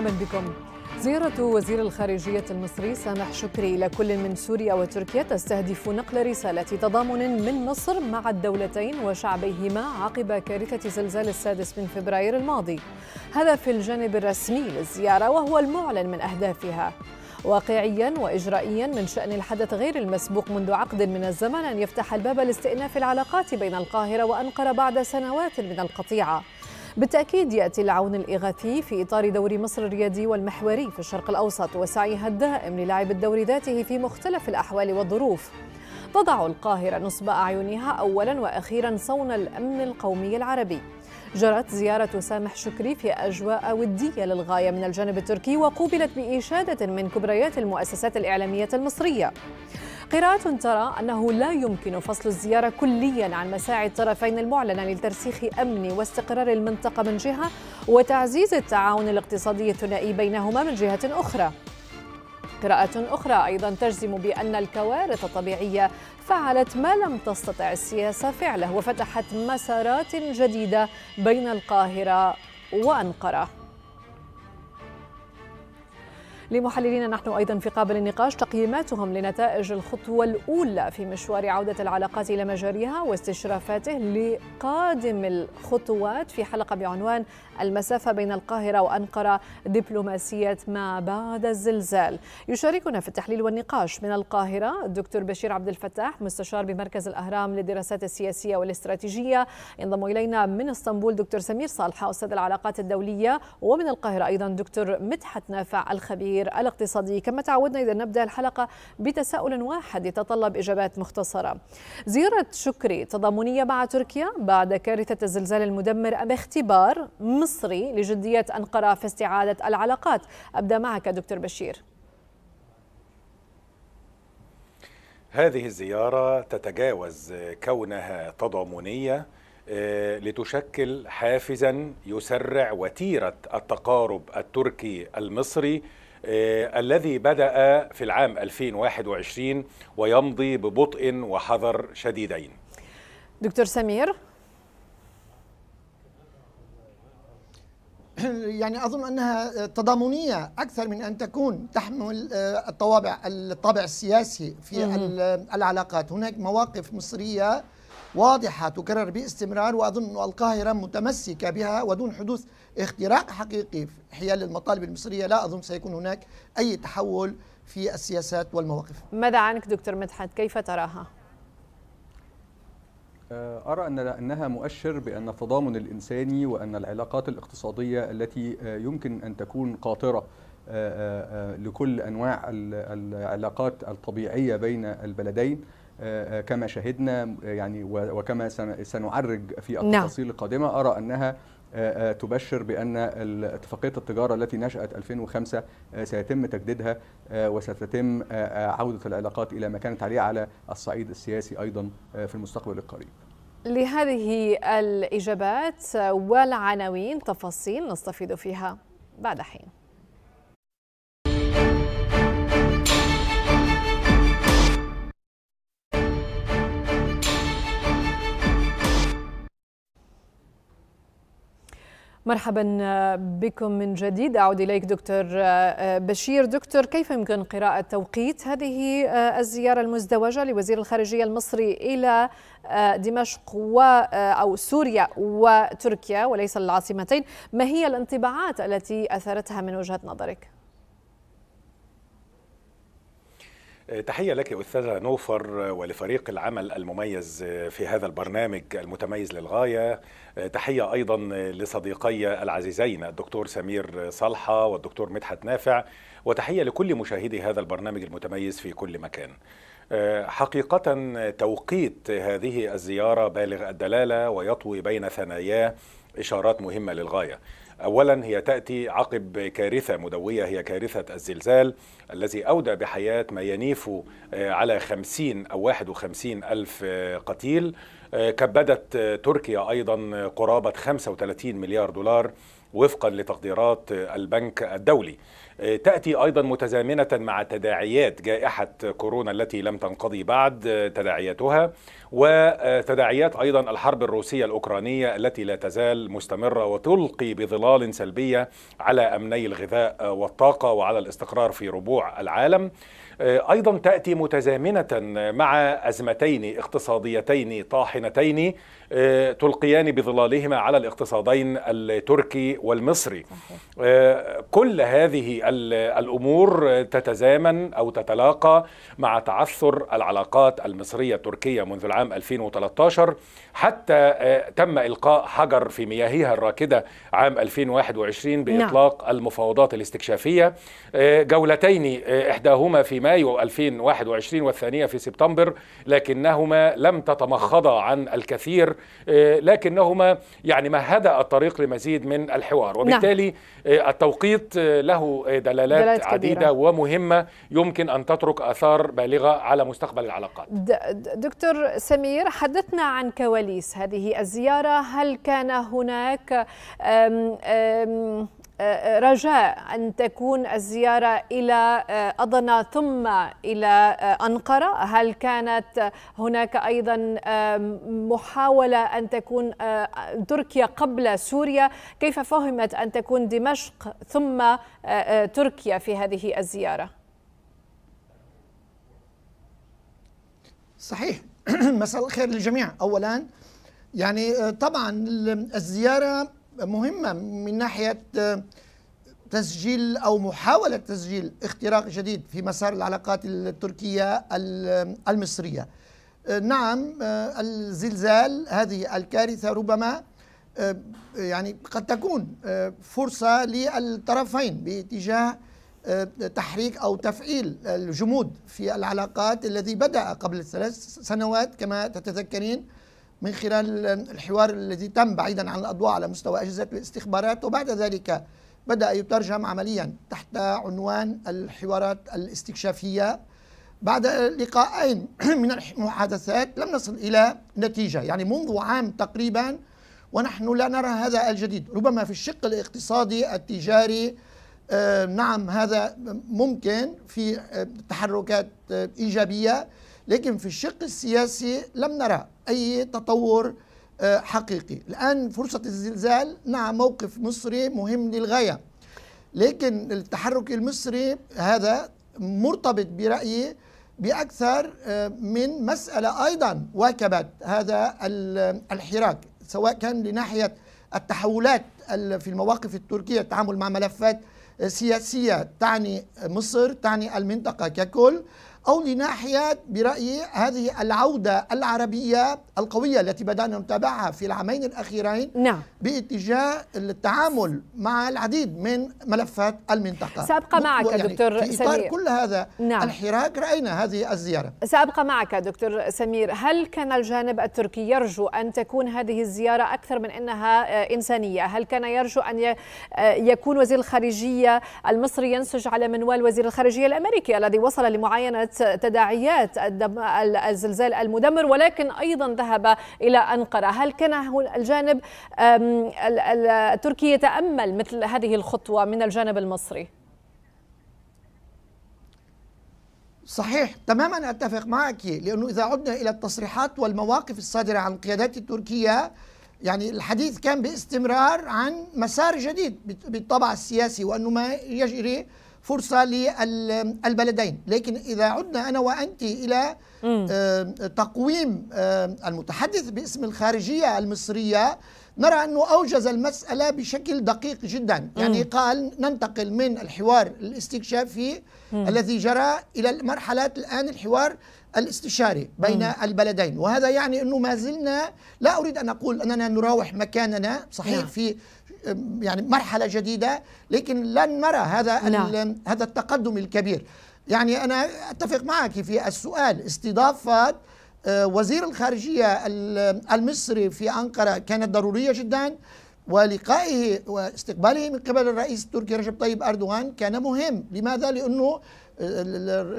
مرحبا بكم زيارة وزير الخارجية المصري سامح شكري إلى كل من سوريا وتركيا تستهدف نقل رسالة تضامن من مصر مع الدولتين وشعبيهما عقب كارثة زلزال السادس من فبراير الماضي هذا في الجانب الرسمي للزيارة وهو المعلن من أهدافها واقعيا واجرائيا من شان الحدث غير المسبوق منذ عقد من الزمن ان يفتح الباب لاستئناف العلاقات بين القاهره وانقره بعد سنوات من القطيعه بالتأكيد يأتي العون الإغاثي في إطار دور مصر الريادي والمحوري في الشرق الأوسط وسعيها الدائم للعب الدور ذاته في مختلف الأحوال والظروف تضع القاهرة نصب أعينها أولا وأخيرا صون الأمن القومي العربي جرت زيارة سامح شكري في أجواء ودية للغاية من الجانب التركي وقوبلت بإشادة من كبريات المؤسسات الإعلامية المصرية قراءات ترى أنه لا يمكن فصل الزيارة كليا عن مساعي الطرفين المعلنة لترسيخ أمن واستقرار المنطقة من جهة وتعزيز التعاون الاقتصادي الثنائي بينهما من جهة أخرى قراءة أخرى أيضا تجزم بأن الكوارث الطبيعية فعلت ما لم تستطع السياسة فعله وفتحت مسارات جديدة بين القاهرة وأنقرة لمحللين نحن أيضا في قابل النقاش تقييماتهم لنتائج الخطوة الأولى في مشوار عودة العلاقات إلى مجاريها واستشرافاته لقادم الخطوات في حلقة بعنوان المسافة بين القاهرة وأنقرة دبلوماسية ما بعد الزلزال يشاركنا في التحليل والنقاش من القاهرة الدكتور بشير عبد الفتاح مستشار بمركز الأهرام للدراسات السياسية والاستراتيجية ينضم إلينا من اسطنبول دكتور سمير صالحة أستاذ العلاقات الدولية ومن القاهرة أيضا دكتور مدحت نافع الخبير التغيير الاقتصادي كما تعودنا إذا نبدأ الحلقة بتساؤل واحد يتطلب إجابات مختصرة زيارة شكري تضامنية مع تركيا بعد كارثة الزلزال المدمر أم اختبار مصري لجدية أنقرة في استعادة العلاقات أبدأ معك دكتور بشير هذه الزيارة تتجاوز كونها تضامنية آه، لتشكل حافزا يسرع وتيرة التقارب التركي المصري آه، الذي بدأ في العام 2021 ويمضي ببطء وحذر شديدين دكتور سمير يعني اظن انها تضامنيه اكثر من ان تكون تحمل آه، الطوابع الطابع السياسي في آه، العلاقات، هناك مواقف مصريه واضحه تكرر باستمرار واظن القاهره متمسكه بها ودون حدوث اختراق حقيقي حيال المطالب المصرية لا أظن سيكون هناك أي تحول في السياسات والمواقف ماذا عنك دكتور مدحت كيف تراها؟ آه، أرى أن أنها مؤشر بأن التضامن الإنساني وأن العلاقات الاقتصادية التي آه، يمكن أن تكون قاطرة آه، لكل أنواع العلاقات الطبيعية بين البلدين كما شهدنا يعني وكما سنعرج في نعم. التفاصيل القادمة أرى أنها آه، آه، تبشر بأن اتفاقية التجارة التي نشأت 2005 آه، سيتم تجديدها وستتم عودة العلاقات إلى ما كانت عليه على الصعيد السياسي أيضا في المستقبل القريب لهذه الإجابات والعناوين تفاصيل نستفيد فيها بعد حين مرحبا آه، بكم من جديد أعود إليك دكتور آه، آه، بشير دكتور كيف يمكن قراءة توقيت هذه الزيارة المزدوجة لوزير الخارجية المصري إلى دمشق و أو سوريا وتركيا وليس العاصمتين ما هي الانطباعات التي أثرتها من وجهة نظرك؟ تحية لك أستاذة نوفر ولفريق العمل المميز في هذا البرنامج المتميز للغاية تحية أيضا لصديقي العزيزين الدكتور سمير صالحة والدكتور مدحت نافع وتحية لكل مشاهدي هذا البرنامج المتميز في كل مكان آه، حقيقة توقيت هذه الزيارة بالغ الدلالة ويطوي بين ثناياه إشارات مهمة للغاية أولا هي تأتي عقب كارثة مدوية هي كارثة الزلزال الذي أودى بحياة ما ينيف آه، على 50 أو 51 ألف آه، قتيل كبدت تركيا أيضا قرابة 35 مليار دولار وفقا لتقديرات البنك الدولي آه، تأتي أيضا متزامنة مع تداعيات جائحة كورونا التي لم تنقضي بعد آه، تداعياتها وتداعيات أيضا الحرب الروسية الأوكرانية التي لا تزال مستمرة وتلقي بظلال سلبية على أمني الغذاء والطاقة وعلى الاستقرار في ربوع العالم آه، أيضا تأتي متزامنة مع أزمتين اقتصاديتين طاحنتين آه، تلقيان بظلالهما على الاقتصادين التركي والمصري آه، كل هذه الأمور تتزامن أو تتلاقى مع تعثر العلاقات المصرية التركية منذ العام 2013 حتى تم إلقاء حجر في مياهها الراكدة عام 2021 بإطلاق نعم. المفاوضات الاستكشافية جولتين إحداهما في مايو 2021 والثانية في سبتمبر لكنهما لم تتمخضا عن الكثير آه، لكنهما يعني مهدا الطريق لمزيد من الحوار نعم. وبالتالي نعم. التوقيت آه، له دلالات, دلالات عديدة كبيرة. ومهمة يمكن أن تترك آثار بالغة على مستقبل العلاقات دكتور سمير حدثنا عن كواليس هذه الزيارة هل كان هناك أم أم رجاء أن تكون الزيارة إلى آه، أضنا ثم إلى آه، أنقرة هل كانت هناك أيضا آه، محاولة أن تكون تركيا قبل سوريا كيف فهمت أن تكون دمشق ثم تركيا في هذه الزيارة صحيح مساء الخير للجميع أولا يعني طبعا الزيارة مهمة من ناحية آه، تسجيل أو محاولة تسجيل اختراق جديد في مسار العلاقات التركية آه، المصرية آه، نعم الزلزال هذه الكارثة ربما يعني قد تكون فرصة للطرفين باتجاه تحريك أو تفعيل الجمود في العلاقات الذي بدأ قبل ثلاث سنوات كما تتذكرين من خلال الحوار الذي تم بعيدا عن الأضواء على مستوى أجهزة الاستخبارات وبعد ذلك بدأ يترجم عمليا تحت عنوان الحوارات الاستكشافية بعد لقاءين من المحادثات لم نصل إلى نتيجة يعني منذ عام تقريبا ونحن لا نرى هذا الجديد ربما في الشق الاقتصادي التجاري آه، نعم هذا ممكن في آه، تحركات آه، إيجابية لكن في الشق السياسي لم نرى أي تطور آه، حقيقي الآن فرصة الزلزال نعم موقف مصري مهم للغاية لكن التحرك المصري هذا مرتبط برأيي بأكثر آه، من مسألة أيضا واكبت هذا الحراك سواء كان لناحية التحولات في المواقف التركية التعامل مع ملفات آه، سياسية تعني مصر تعني المنطقة ككل أو لناحية برأيي هذه العودة العربية القوية التي بدأنا نتابعها في العامين الأخيرين نعم. باتجاه التعامل مع العديد من ملفات المنطقة سأبقى معك يعني دكتور في إطار سمير. كل هذا نعم. الحراك رأينا هذه الزيارة سأبقى معك دكتور سمير هل كان الجانب التركي يرجو أن تكون هذه الزيارة أكثر من أنها آه، إنسانية هل كان يرجو أن آه، يكون وزير الخارجية المصري ينسج على منوال وزير الخارجية الأمريكي الذي وصل لمعاينة كانت تداعيات الزلزال المدمر ولكن أيضا ذهب إلى أنقرة هل كان الجانب التركي يتأمل مثل هذه الخطوة من الجانب المصري؟ صحيح تماما أتفق معك لأنه إذا عدنا إلى التصريحات والمواقف الصادرة عن القيادات التركية يعني الحديث كان باستمرار عن مسار جديد بالطبع السياسي وأنه ما يجري فرصة للبلدين لكن إذا عدنا أنا وأنت إلى آه، تقويم آه، المتحدث باسم الخارجية المصرية نرى أنه أوجز المسألة بشكل دقيق جدا يعني قال ننتقل من الحوار الاستكشافي الذي جرى إلى المرحلات الآن الحوار الاستشاري بين مم. البلدين وهذا يعني أنه ما زلنا لا أريد أن أقول أننا نراوح مكاننا صحيح مم. نعم. في يعني مرحله جديده لكن لن نرى هذا نعم. هذا التقدم الكبير يعني انا اتفق معك في السؤال استضافه آه، وزير الخارجيه المصري في انقره كانت ضروريه جدا ولقائه واستقباله من قبل الرئيس التركي رجب طيب اردوغان كان مهم، لماذا؟ لانه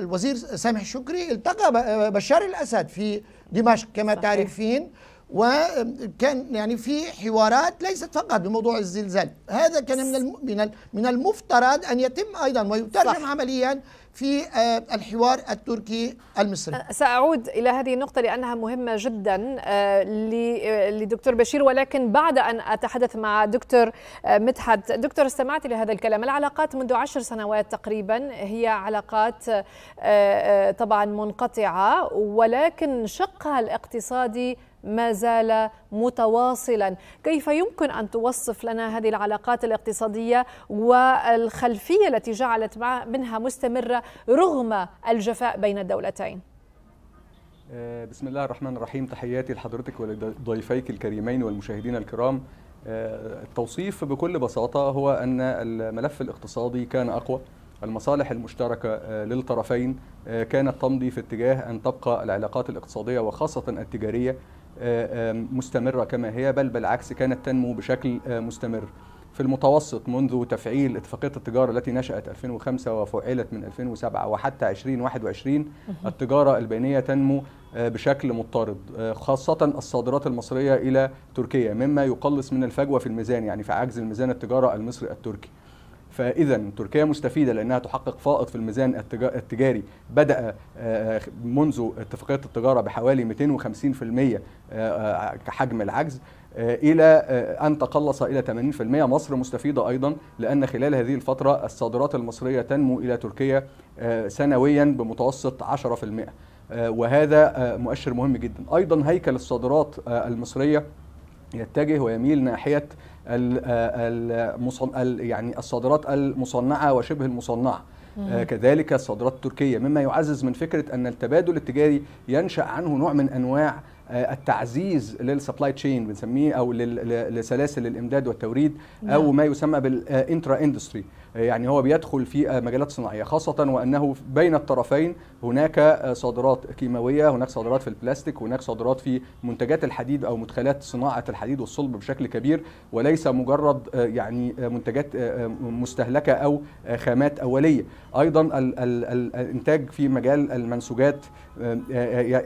الوزير سامح شكري التقى بشار الاسد في دمشق كما تعرفين وكان يعني في حوارات ليست فقط بموضوع الزلزال هذا كان من من المفترض ان يتم ايضا ويترجم صح. عمليا في آه، الحوار التركي المصري أه، سأعود إلى هذه النقطة لأنها مهمة جدا آه، لدكتور بشير ولكن بعد أن أتحدث مع دكتور مدحت دكتور استمعت لهذا الكلام العلاقات منذ عشر سنوات تقريبا هي علاقات طبعا منقطعة ولكن شقها الاقتصادي ما زال متواصلا كيف يمكن أن توصف لنا هذه العلاقات الاقتصادية والخلفية التي جعلت منها مستمرة رغم الجفاء بين الدولتين آه، بسم الله الرحمن الرحيم تحياتي لحضرتك ولضيفيك الكريمين والمشاهدين الكرام آه، التوصيف بكل بساطة هو أن الملف الاقتصادي كان أقوى المصالح المشتركة آه، للطرفين كانت تمضي في اتجاه أن تبقى العلاقات الاقتصادية وخاصة التجارية آه، آه، مستمرة كما هي بل بالعكس كانت تنمو بشكل آه، مستمر في المتوسط منذ تفعيل اتفاقية التجارة التي نشأت 2005 وفعلت من 2007 وحتى 2021 التجارة البينية تنمو بشكل مضطرد خاصة الصادرات المصرية إلى تركيا مما يقلص من الفجوة في الميزان يعني في عجز الميزان التجارة المصري التركي فاذا تركيا مستفيده لانها تحقق فائض في الميزان التجاري بدا آه، آه، منذ اتفاقيه التجاره بحوالي 250% آه، كحجم العجز الى ان تقلص الى 80% مصر مستفيده ايضا لان خلال هذه الفتره الصادرات المصريه تنمو الى تركيا سنويا بمتوسط 10% وهذا مؤشر مهم جدا ايضا هيكل الصادرات المصريه يتجه ويميل ناحيه المصن... يعني الصادرات المصنعه وشبه المصنعه مم. كذلك الصادرات التركيه مما يعزز من فكره ان التبادل التجاري ينشا عنه نوع من انواع التعزيز للسبلاي تشين بنسميه او لسلاسل الامداد والتوريد نعم. او ما يسمى بالانترا اندستري يعني هو بيدخل في مجالات صناعيه خاصه وانه بين الطرفين هناك صادرات كيماويه هناك صادرات في البلاستيك هناك صادرات في منتجات الحديد او مدخلات صناعه الحديد والصلب بشكل كبير وليس مجرد يعني منتجات مستهلكه او خامات اوليه ايضا ال ال الانتاج في مجال المنسوجات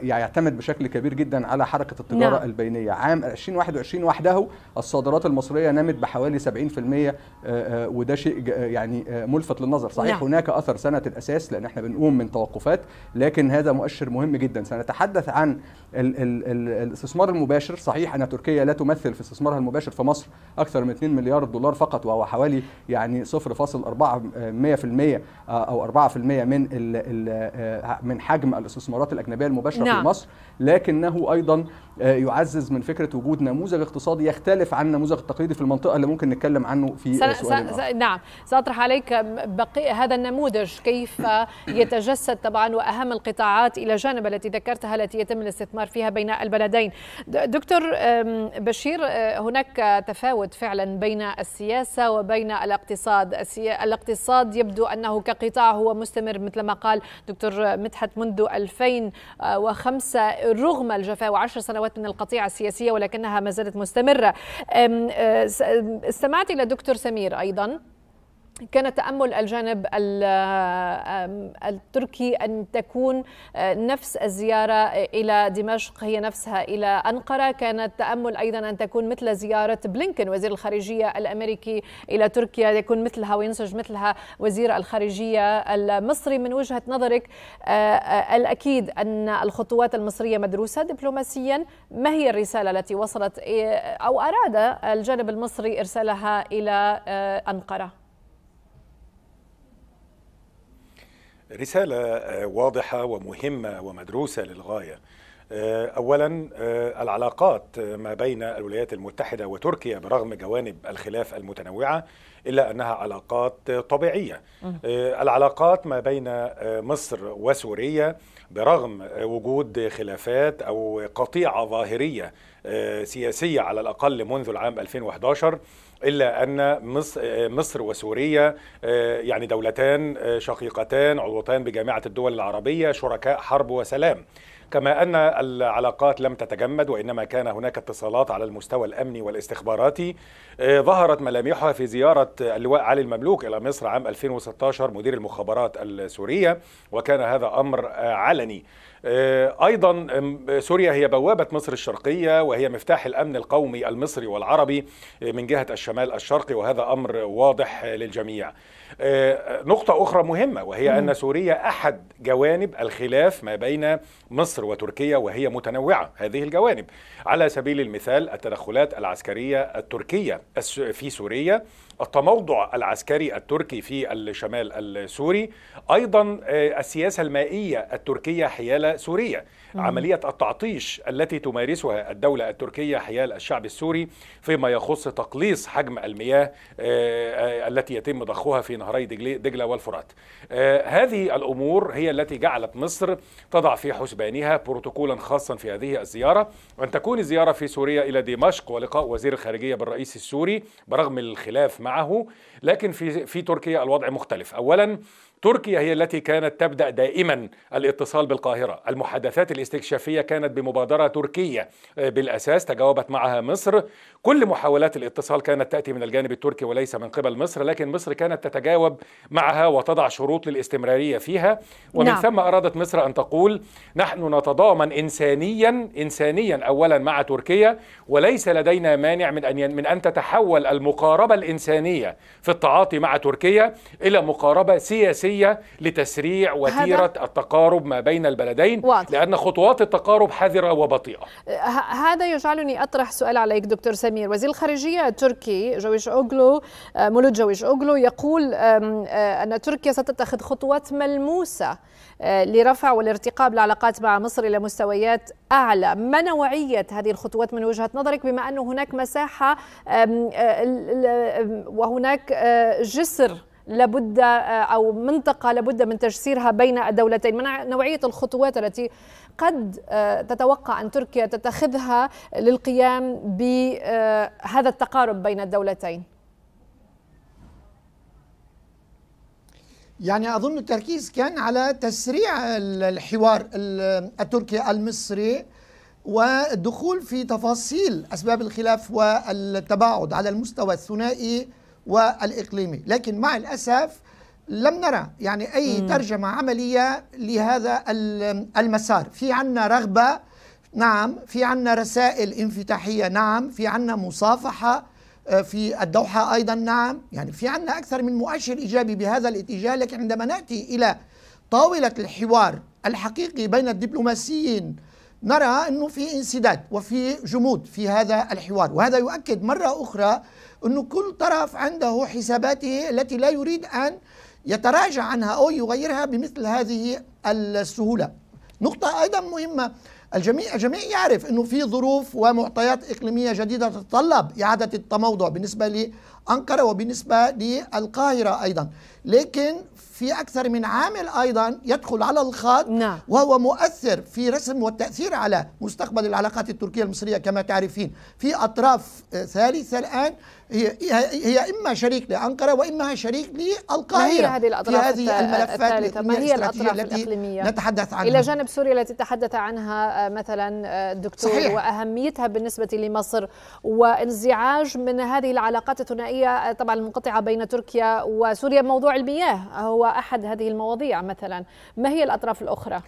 يعتمد بشكل كبير جدا على حركه التجاره نعم. البينيه عام 2021 وحده الصادرات المصريه نمت بحوالي 70% آه، آه، وده شيء يعني آه، ملفت للنظر صحيح نعم. هناك اثر سنه الاساس لان احنا بنقوم من توقفات لكن هذا مؤشر مهم جدا سنتحدث عن ال ال ال الاستثمار المباشر صحيح ان تركيا لا تمثل في استثمارها المباشر في مصر اكثر من 2 مليار دولار فقط وهو حوالي يعني 0.4% آه، او 4% من آه، من حجم الاستثمارات الاجنبيه المباشره نعم. في مصر لكنه ايضا آه، يعزز من فكره وجود نموذج اقتصادي يختلف عن النموذج التقليدي في المنطقه اللي ممكن نتكلم عنه في سن... سؤال نعم ساطرح عليك بقي هذا النموذج كيف يتجسد طبعا واهم القطاعات الى جانب التي ذكرتها التي يتم الاستثمار فيها بين البلدين دكتور بشير آه، هناك تفاوت فعلا بين السياسه وبين الاقتصاد الاقتصاد يبدو انه كقطاع هو مستمر مثل ما قال دكتور مدحت منذ 2005 رغم الجفاء وعشر سنوات سنوات من القطيعة السياسية ولكنها ما زالت مستمرة استمعت أه، إلى دكتور سمير أيضا كان تامل الجانب التركي ان تكون آه، نفس الزياره الى دمشق هي نفسها الى انقره، كان التامل ايضا ان تكون مثل زياره بلينكن وزير الخارجيه الامريكي الى تركيا يكون مثلها وينسج مثلها وزير الخارجيه المصري من وجهه نظرك آه، آه، الاكيد ان الخطوات المصريه مدروسه دبلوماسيا، ما هي الرساله التي وصلت إيه، او اراد الجانب المصري ارسالها الى انقره؟ رسالة آه، واضحة ومهمة ومدروسة للغاية آه، اولا آه، العلاقات ما بين الولايات المتحده وتركيا برغم جوانب الخلاف المتنوعه الا انها علاقات طبيعيه العلاقات ما بين مصر وسوريا برغم وجود خلافات او قطيعه ظاهريه سياسيه على الاقل منذ العام 2011 الا ان مصر, مصر وسوريا آه، يعني دولتان آه، شقيقتان عضوتان بجامعه الدول العربيه شركاء حرب وسلام كما ان العلاقات لم تتجمد وانما كان هناك اتصالات على المستوى الامني والاستخباراتي آه، ظهرت ملامحها في زياره اللواء علي المملوك الى مصر عام 2016 مدير المخابرات السوريه وكان هذا امر علني آه، ايضا سوريا هي بوابه مصر الشرقيه وهي مفتاح الامن القومي المصري والعربي آه، من جهه الشمال الشرقي وهذا امر واضح للجميع آه، نقطه اخرى مهمه وهي ان سوريا احد جوانب الخلاف ما بين مصر وتركيا وهي متنوعه هذه الجوانب على سبيل المثال التدخلات العسكريه التركيه في سوريا التموضع العسكري التركي في الشمال السوري ايضا السياسه المائيه التركيه حيال سوريا عملية التعطيش التي تمارسها الدولة التركية حيال الشعب السوري فيما يخص تقليص حجم المياه آه، آه، التي يتم ضخها في نهري دجلة والفرات آه، هذه الأمور هي التي جعلت مصر تضع في حسبانها بروتوكولا خاصا في هذه الزيارة وأن تكون الزيارة في سوريا إلى دمشق ولقاء وزير الخارجية بالرئيس السوري برغم الخلاف معه لكن في, في تركيا الوضع مختلف أولا تركيا هي التي كانت تبدأ دائما الاتصال بالقاهرة المحادثات استكشافية كانت بمبادرة تركية آه، بالأساس تجاوبت معها مصر كل محاولات الاتصال كانت تأتي من الجانب التركي وليس من قبل مصر لكن مصر كانت تتجاوب معها وتضع شروط للاستمرارية فيها ومن نعم. ثم أرادت مصر أن تقول نحن نتضامن إنسانيا إنسانيا أولا مع تركيا وليس لدينا مانع من أن من أن تتحول المقاربة الإنسانية في التعاطي مع تركيا إلى مقاربة سياسية لتسريع وتيرة التقارب ما بين البلدين واضح. لأن خطوة خطوات التقارب حذرة وبطيئة أه، هذا يجعلني أطرح سؤال عليك دكتور سمير وزير الخارجية التركي جويش أوغلو أه، مولود جويش أوغلو يقول أه، أن تركيا ستتخذ خطوات ملموسة لرفع والارتقاء بالعلاقات مع مصر إلى مستويات أعلى ما نوعية هذه الخطوات من وجهة نظرك بما أنه هناك مساحة وهناك جسر لابد آه، أو منطقة لابد من تجسيرها بين الدولتين من نوعية الخطوات التي قد آه، تتوقع أن تركيا تتخذها للقيام بهذا التقارب بين الدولتين يعني أظن التركيز كان على تسريع الحوار التركي المصري والدخول في تفاصيل أسباب الخلاف والتباعد على المستوى الثنائي والإقليمي لكن مع الأسف لم نرى يعني أي مم. ترجمة عملية لهذا المسار في عنا رغبة نعم في عنا رسائل انفتاحية نعم في عنا مصافحة آه، في الدوحة أيضا نعم يعني في عنا أكثر من مؤشر إيجابي بهذا الاتجاه لكن عندما نأتي إلى طاولة الحوار الحقيقي بين الدبلوماسيين نرى انه في انسداد وفي جمود في هذا الحوار وهذا يؤكد مره اخرى انه كل طرف عنده حساباته التي لا يريد ان يتراجع عنها او يغيرها بمثل هذه السهوله. نقطه ايضا مهمه الجميع الجميع يعرف انه في ظروف ومعطيات اقليميه جديده تتطلب اعاده التموضع بالنسبه لانقره وبالنسبه للقاهره ايضا، لكن في أكثر من عامل أيضا يدخل على الخط نعم. وهو مؤثر في رسم والتأثير على مستقبل العلاقات التركية المصرية كما تعرفين في أطراف آه، ثالثة الآن هي هي اما شريك لانقره واما شريك للقاهره هي هذه الاطراف في هذه الملفات ما هي الاطراف التي الاقليميه نتحدث عنها الى جانب سوريا التي تحدث عنها آه، مثلا الدكتور آه، صحيح. واهميتها بالنسبه لمصر وانزعاج من هذه العلاقات الثنائيه آه، طبعا المنقطعه بين تركيا وسوريا موضوع المياه هو احد هذه المواضيع مثلا ما هي الاطراف الاخرى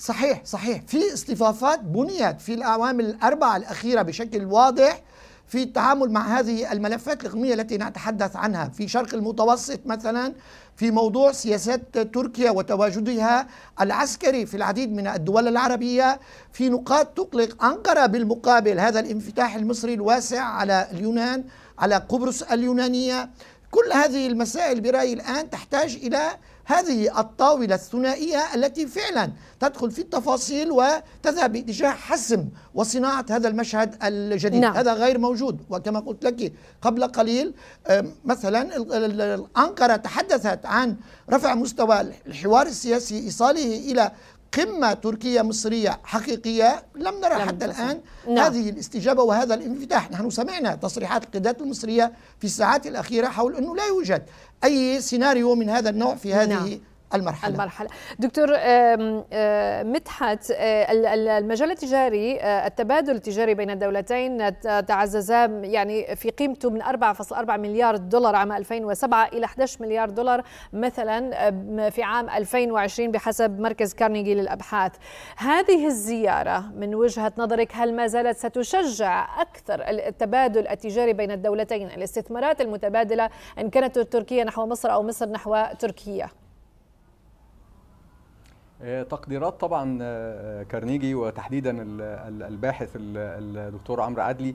صحيح صحيح في اصطفافات بنيت في الأعوام الأربعة الأخيرة بشكل واضح في التعامل مع هذه الملفات الإقليمية التي نتحدث عنها في شرق المتوسط مثلا في موضوع سياسات تركيا وتواجدها العسكري في العديد من الدول العربية في نقاط تقلق أنقرة بالمقابل هذا الانفتاح المصري الواسع على اليونان على قبرص اليونانية كل هذه المسائل برأيي الآن تحتاج إلى هذه الطاولة الثنائية التي فعلا تدخل في التفاصيل وتذهب باتجاه حسم وصناعة هذا المشهد الجديد نعم. هذا غير موجود وكما قلت لك قبل قليل مثلا أنقرة تحدثت عن رفع مستوى الحوار السياسي إيصاله إلى قمة تركية مصرية حقيقية لم نرى لم حتى الآن نعم. هذه الاستجابة وهذا الانفتاح نحن سمعنا تصريحات القيادات المصرية في الساعات الأخيرة حول أنه لا يوجد أي سيناريو من هذا النوع في هذه نعم. المرحلة المرحلة دكتور مدحت المجال التجاري التبادل التجاري بين الدولتين تعزز يعني في قيمته من 4.4 مليار دولار عام 2007 إلى 11 مليار دولار مثلا في عام 2020 بحسب مركز كارنيجي للأبحاث هذه الزيارة من وجهة نظرك هل ما زالت ستشجع أكثر التبادل التجاري بين الدولتين الاستثمارات المتبادلة إن كانت تركيا نحو مصر أو مصر نحو تركيا آه، تقديرات طبعا آه، آه، كارنيجي وتحديدا الباحث الدكتور عمرو عدلي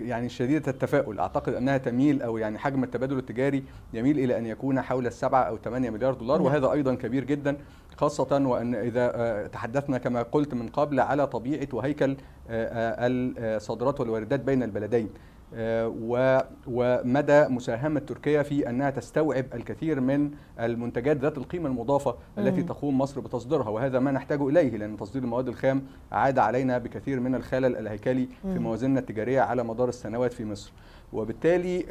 يعني شديدة التفاؤل أعتقد أنها تميل أو يعني حجم التبادل التجاري يميل إلى أن يكون حول السبعة أو 8 مليار دولار نعم. وهذا أيضا كبير جدا خاصة وأن إذا تحدثنا كما قلت من قبل على طبيعة وهيكل الصادرات والواردات بين البلدين ومدى مساهمة تركيا في أنها تستوعب الكثير من المنتجات ذات القيمة المضافة التي تقوم مصر بتصديرها وهذا ما نحتاج إليه لأن تصدير المواد الخام عاد علينا بكثير من الخلل الهيكلي في موازيننا التجارية على مدار السنوات في مصر وبالتالي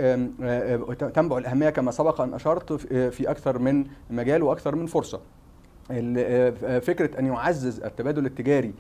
تنبع الأهمية كما سبق أن أشرت في أكثر من مجال وأكثر من فرصة فكرة أن يعزز التبادل التجاري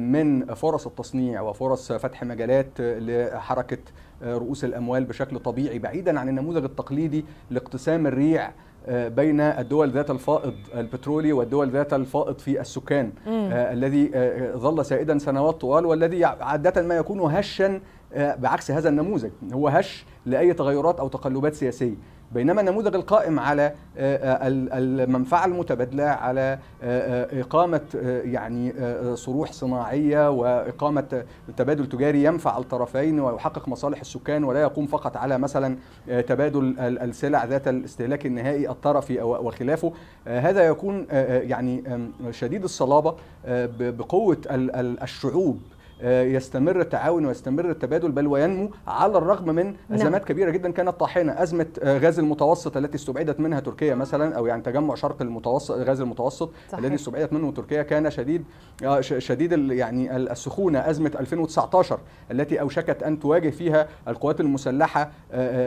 من فرص التصنيع وفرص فتح مجالات لحركة آه، رؤوس الاموال بشكل طبيعي بعيدا عن النموذج التقليدي لاقتسام الريع آه، بين الدول ذات الفائض البترولي والدول ذات الفائض في السكان آه الذي آه،, آه ظل سائدا سنوات طوال والذي عادة ما يكون هشا آه بعكس هذا النموذج هو هش لأي تغيرات أو تقلبات سياسية بينما النموذج القائم على آه، آه، المنفعة المتبادلة على آه، إقامة يعني صروح صناعية وإقامة تبادل تجاري ينفع الطرفين ويحقق مصالح السكان ولا يقوم فقط على مثلا تبادل السلع ذات الاستهلاك النهائي الطرفي وخلافه هذا يكون يعني شديد الصلابة بقوة الشعوب آه، يستمر التعاون ويستمر التبادل بل وينمو على الرغم من نعم. ازمات نعم. كبيره جدا كانت طاحنه ازمه آه، غاز المتوسط التي استبعدت منها تركيا مثلا او يعني تجمع شرق المتوسط غاز المتوسط صحيح. الذي استبعدت منه تركيا كان شديد آه، شديد يعني السخونه ازمه 2019 التي اوشكت ان تواجه فيها القوات المسلحه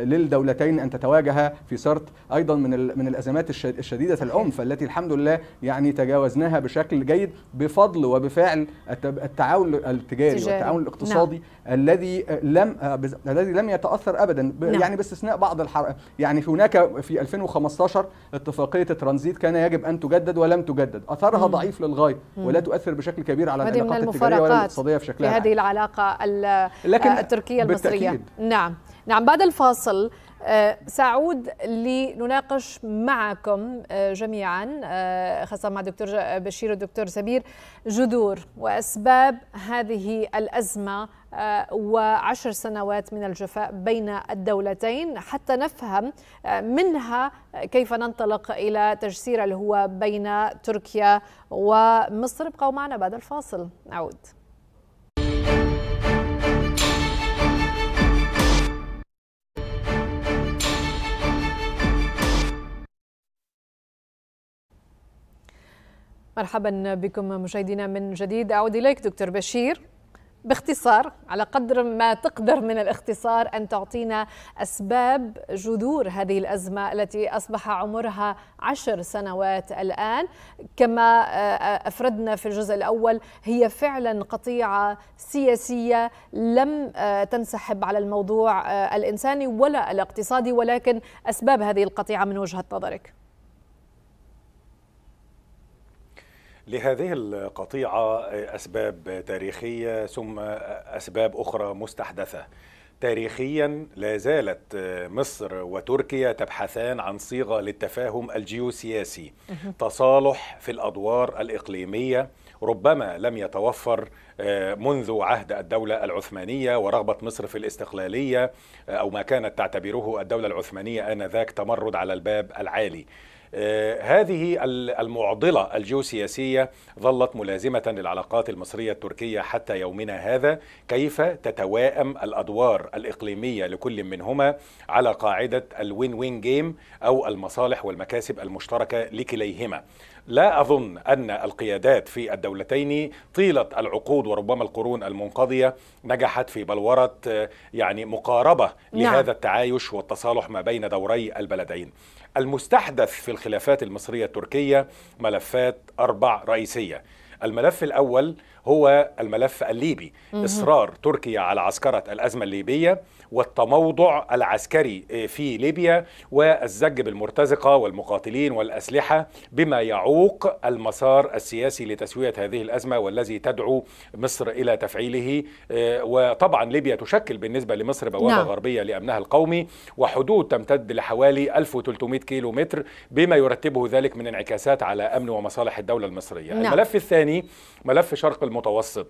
للدولتين ان تتواجها في سرت ايضا من من الازمات الشديده العنف التي الحمد لله يعني تجاوزناها بشكل جيد بفضل وبفعل التعاون التجاري التجاري والتعاون الاقتصادي نعم. الذي لم الذي لم يتاثر ابدا نعم. يعني باستثناء بعض الحر... يعني في هناك في 2015 اتفاقيه الترانزيت كان يجب ان تجدد ولم تجدد اثرها مم. ضعيف للغايه مم. ولا تؤثر بشكل كبير على العلاقات التجاريه والاقتصاديه في شكلها في هذه العلاقه التركيه المصريه نعم نعم بعد الفاصل أه، سأعود لنناقش معكم أه، جميعا أه، خاصة مع دكتور بشير والدكتور سبير جذور وأسباب هذه الأزمة وعشر سنوات من الجفاء بين الدولتين حتى نفهم منها كيف ننطلق إلى تجسير الهوى بين تركيا ومصر ابقوا معنا بعد الفاصل نعود مرحبا بكم مشاهدينا من جديد أعود إليك دكتور بشير باختصار على قدر ما تقدر من الاختصار أن تعطينا أسباب جذور هذه الأزمة التي أصبح عمرها عشر سنوات الآن كما آه، آه، أفردنا في الجزء الأول هي فعلا قطيعة سياسية لم آه، تنسحب على الموضوع الإنساني ولا الاقتصادي ولكن أسباب هذه القطيعة من وجهة نظرك لهذه القطيعة أسباب تاريخية ثم أسباب أخرى مستحدثة تاريخيا لا زالت مصر وتركيا تبحثان عن صيغه للتفاهم الجيوسياسي تصالح في الادوار الاقليميه ربما لم يتوفر آه، منذ عهد الدولة العثمانية ورغبة مصر في الاستقلالية آه، أو ما كانت تعتبره الدولة العثمانية آنذاك تمرد على الباب العالي آه، هذه المعضلة الجيوسياسية ظلت ملازمة للعلاقات المصرية التركية حتى يومنا هذا كيف تتواءم الأدوار الإقليمية لكل منهما على قاعدة الوين وين جيم أو المصالح والمكاسب المشتركة لكليهما لا أظن أن القيادات في الدولتين طيلة العقود وربما القرون المنقضية نجحت في بلورة آه، يعني مقاربة نعم. لهذا التعايش والتصالح ما بين دوري البلدين المستحدث في الخلافات المصرية التركية ملفات أربع رئيسية الملف الأول هو الملف الليبي إصرار تركيا على عسكرة الأزمة الليبية والتموضع العسكري آه، في ليبيا والزج بالمرتزقه والمقاتلين والاسلحه بما يعوق المسار السياسي لتسويه هذه الازمه والذي تدعو مصر الى تفعيله آه، وطبعا ليبيا تشكل بالنسبه لمصر بوابه نعم. غربيه لامنها القومي وحدود تمتد لحوالي 1300 كيلو متر بما يرتبه ذلك من انعكاسات على امن ومصالح الدوله المصريه. نعم. الملف الثاني ملف شرق المتوسط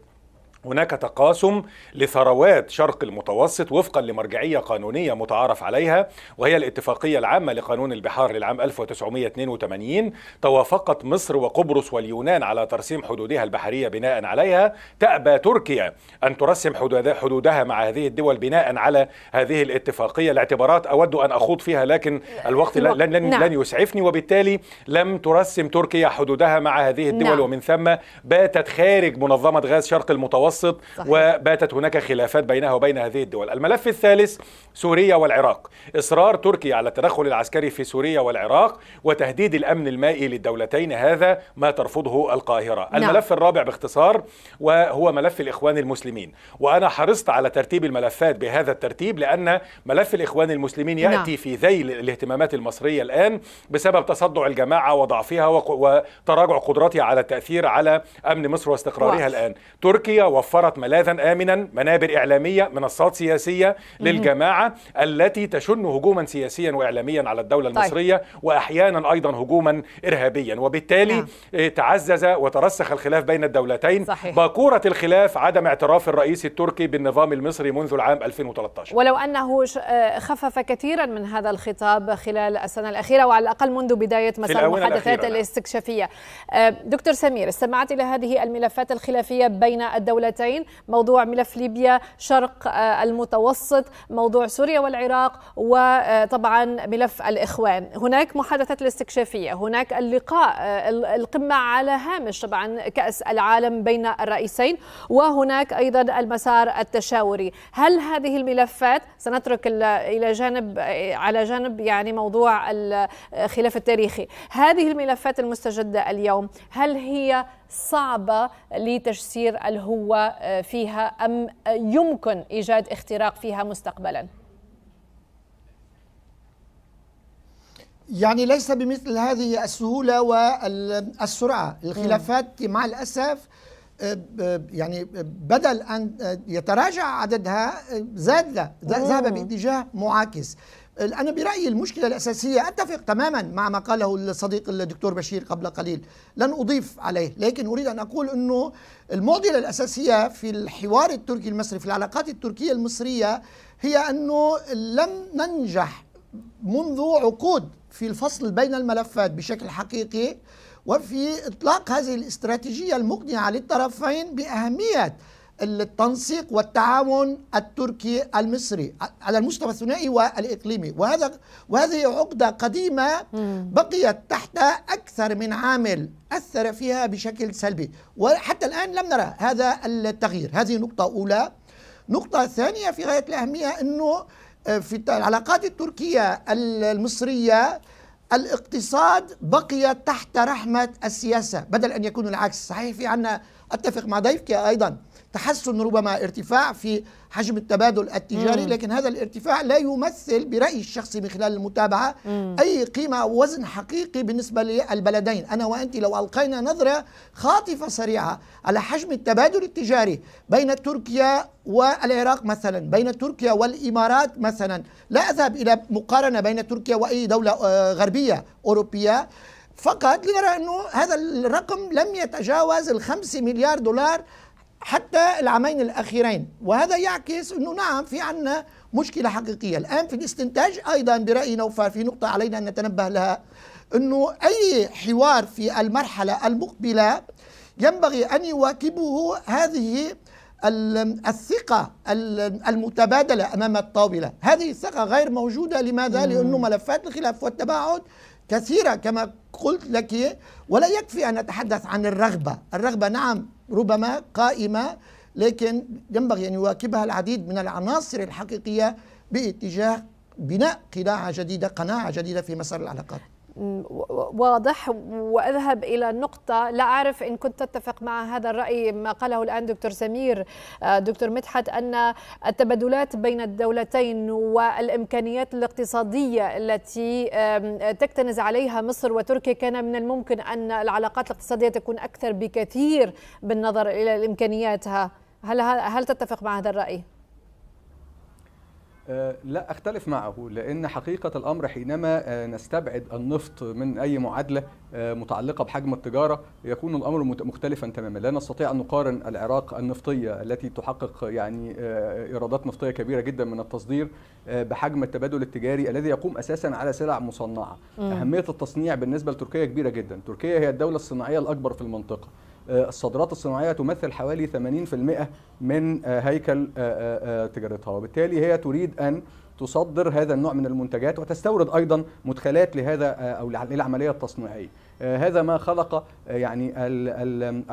هناك تقاسم لثروات شرق المتوسط وفقا لمرجعية قانونية متعارف عليها وهي الاتفاقية العامة لقانون البحار للعام 1982 توافقت مصر وقبرص واليونان على ترسيم حدودها البحرية بناء عليها تأبى تركيا أن ترسم حدودها مع هذه الدول بناء على هذه الاتفاقية الاعتبارات أود أن أخوض فيها لكن الوقت لن, لن, نعم. لن يسعفني وبالتالي لم ترسم تركيا حدودها مع هذه الدول نعم. ومن ثم باتت خارج منظمة غاز شرق المتوسط المتوسط صحيح. وباتت هناك خلافات بينها وبين هذه الدول الملف الثالث سوريا والعراق إصرار تركيا على التدخل العسكري في سوريا والعراق وتهديد الأمن المائي للدولتين هذا ما ترفضه القاهرة نعم. الملف الرابع باختصار وهو ملف الإخوان المسلمين وأنا حرصت على ترتيب الملفات بهذا الترتيب لأن ملف الإخوان المسلمين نعم. يأتي نعم. في ذيل الاهتمامات المصرية الآن بسبب تصدع الجماعة وضعفها وتراجع قدرتها على التأثير على أمن مصر واستقرارها الآن تركيا وفرت ملاذا آمنا منابر إعلامية منصات سياسية للجماعة التي تشن هجوما سياسيا وإعلاميا على الدولة طيب. المصرية وأحيانا أيضا هجوما إرهابيا وبالتالي نعم. تعزز وترسخ الخلاف بين الدولتين باكورة الخلاف عدم اعتراف الرئيس التركي بالنظام المصري منذ العام 2013 ولو أنه آه، خفف كثيرا من هذا الخطاب خلال السنة الأخيرة وعلى الأقل منذ بداية مسار المحادثات نعم. الاستكشافية آه، دكتور سمير استمعت إلى هذه الملفات الخلافية بين الدولتين السنتين موضوع ملف ليبيا شرق آه، المتوسط موضوع سوريا والعراق وطبعا ملف الإخوان هناك محادثة الاستكشافية هناك اللقاء آه، القمة على هامش طبعا كأس العالم بين الرئيسين وهناك أيضا المسار التشاوري هل هذه الملفات سنترك إلى جانب آه، على جانب يعني موضوع الخلاف التاريخي هذه الملفات المستجدة اليوم هل هي صعبة لتجسير الهوة آه، فيها أم آه، يمكن إيجاد اختراق فيها مستقبلاً؟ يعني ليس بمثل هذه السهولة والسرعة الخلافات مع الأسف آه، يعني بدل أن يتراجع عددها زاد ذهب باتجاه معاكس انا برايي المشكله الاساسيه اتفق تماما مع ما قاله الصديق الدكتور بشير قبل قليل لن اضيف عليه لكن اريد ان اقول انه المعضله الاساسيه في الحوار التركي المصري في العلاقات التركيه المصريه هي انه لم ننجح منذ عقود في الفصل بين الملفات بشكل حقيقي وفي اطلاق هذه الاستراتيجيه المقنعه للطرفين باهميه التنسيق والتعاون التركي المصري على المستوى الثنائي والاقليمي وهذا وهذه عقده قديمه بقيت تحت اكثر من عامل اثر فيها بشكل سلبي وحتى الان لم نرى هذا التغيير هذه نقطه اولى نقطه ثانيه في غايه الاهميه انه آه، في العلاقات التركيه المصريه الاقتصاد بقي تحت رحمة السياسة بدل أن يكون العكس صحيح في عنا أتفق مع ضيفك أيضا تحسن ربما ارتفاع في حجم التبادل التجاري مم. لكن هذا الارتفاع لا يمثل برأيي الشخصي من خلال المتابعة مم. أي قيمة أو وزن حقيقي بالنسبة للبلدين أنا وأنت لو ألقينا نظرة خاطفة سريعة على حجم التبادل التجاري بين تركيا والعراق مثلا بين تركيا والإمارات مثلا لا أذهب إلى مقارنة بين تركيا وأي دولة آه، غربية أوروبية فقط لنرى أنه هذا الرقم لم يتجاوز الخمس مليار دولار حتى العامين الأخيرين وهذا يعكس أنه نعم في عنا مشكلة حقيقية الآن في الاستنتاج أيضا برأيي نوفر في نقطة علينا أن نتنبه لها أنه أي حوار في المرحلة المقبلة ينبغي أن يواكبه هذه الثقة المتبادلة أمام الطاولة هذه الثقة غير موجودة لماذا؟ لأنه ملفات الخلاف والتباعد كثيرة كما قلت لك ولا يكفي أن نتحدث عن الرغبة الرغبة نعم ربما قائمة لكن ينبغي أن يواكبها العديد من العناصر الحقيقية باتجاه بناء قناعة جديدة قناعة جديدة في مسار العلاقات واضح واذهب الى نقطه لا اعرف ان كنت تتفق مع هذا الراي ما قاله الان دكتور سمير آه، دكتور مدحت ان التبادلات بين الدولتين والامكانيات الاقتصاديه التي تكتنز عليها مصر وتركيا كان من الممكن ان العلاقات الاقتصاديه تكون اكثر بكثير بالنظر الى امكانياتها هل هل تتفق مع هذا الراي؟ آه، لا أختلف معه لأن حقيقة الأمر حينما آه، نستبعد النفط من أي معادلة آه، متعلقة بحجم التجارة يكون الأمر مختلفا تماما لا نستطيع أن نقارن العراق النفطية التي تحقق يعني إيرادات نفطية كبيرة جدا من التصدير بحجم التبادل التجاري الذي يقوم أساسا على سلع مصنعة م. أهمية التصنيع بالنسبة لتركيا كبيرة جدا تركيا هي الدولة الصناعية الأكبر في المنطقة آه، الصادرات الصناعيه تمثل حوالي 80% من آه، هيكل آه، تجارتها وبالتالي هي تريد ان تصدر هذا النوع من المنتجات وتستورد ايضا مدخلات لهذا او للعمليه التصنيعيه هذا ما خلق يعني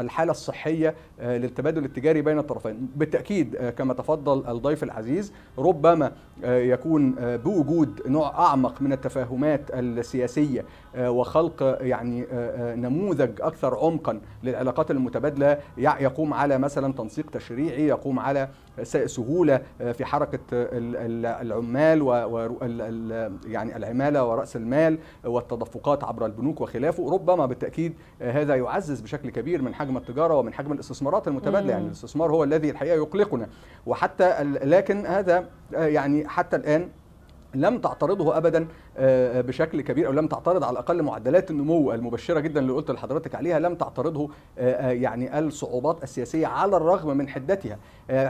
الحاله الصحيه للتبادل التجاري بين الطرفين بالتاكيد كما تفضل الضيف العزيز ربما يكون بوجود نوع اعمق من التفاهمات السياسيه آه، وخلق آه، يعني آه، نموذج اكثر عمقا للعلاقات المتبادله يقوم على مثلا تنسيق تشريعي يقوم على سهوله في حركه العمال و يعني العماله وراس المال والتدفقات عبر البنوك وخلافه ربما بالتاكيد هذا يعزز بشكل كبير من حجم التجاره ومن حجم الاستثمارات المتبادله يعني الاستثمار هو الذي الحقيقه يقلقنا وحتى لكن هذا يعني حتى الان لم تعترضه ابدا آه، آه، بشكل كبير او لم تعترض على الاقل معدلات النمو المبشره جدا اللي قلت لحضرتك عليها لم تعترضه آه، يعني الصعوبات السياسيه على الرغم من حدتها